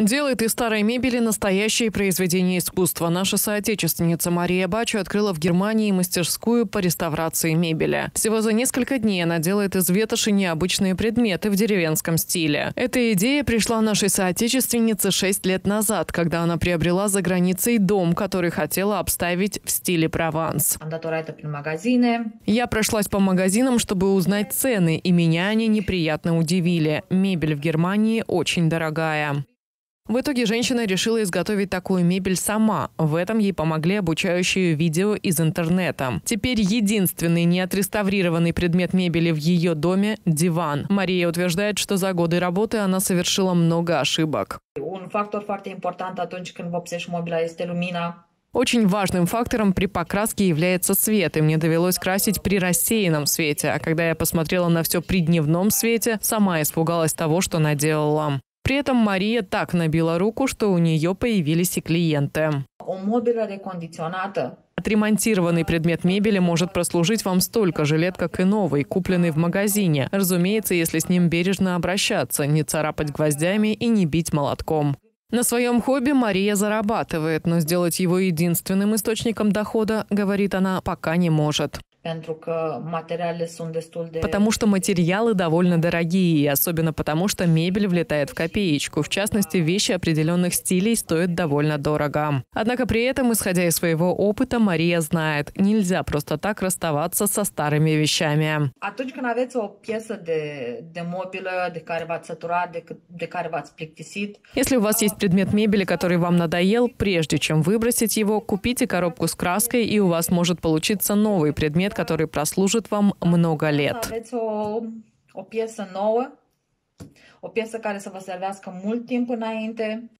Делает из старой мебели настоящее произведение искусства. Наша соотечественница Мария Бачу открыла в Германии мастерскую по реставрации мебели. Всего за несколько дней она делает из ветоши необычные предметы в деревенском стиле. Эта идея пришла нашей соотечественнице 6 лет назад, когда она приобрела за границей дом, который хотела обставить в стиле Прованс. Я прошлась по магазинам, чтобы узнать цены, и меня они неприятно удивили. Мебель в Германии очень дорогая. В итоге женщина решила изготовить такую мебель сама. В этом ей помогли обучающие видео из интернета. Теперь единственный не отреставрированный предмет мебели в ее доме – диван. Мария утверждает, что за годы работы она совершила много ошибок. Очень важным фактором при покраске является свет, и мне довелось красить при рассеянном свете. А когда я посмотрела на все при дневном свете, сама испугалась того, что наделала. При этом Мария так набила руку, что у нее появились и клиенты. Отремонтированный предмет мебели может прослужить вам столько же лет, как и новый, купленный в магазине. Разумеется, если с ним бережно обращаться, не царапать гвоздями и не бить молотком. На своем хобби Мария зарабатывает, но сделать его единственным источником дохода, говорит она, пока не может. Потому что материалы довольно дорогие, и особенно потому, что мебель влетает в копеечку. В частности, вещи определенных стилей стоят довольно дорого. Однако при этом, исходя из своего опыта, Мария знает, нельзя просто так расставаться со старыми вещами. Если у вас есть предмет мебели, который вам надоел, прежде чем выбросить его, купите коробку с краской, и у вас может получиться новый предмет, предмет, который прослужит вам много лет. O piesă nouă, o piesă care să vă servească mult timp înainte.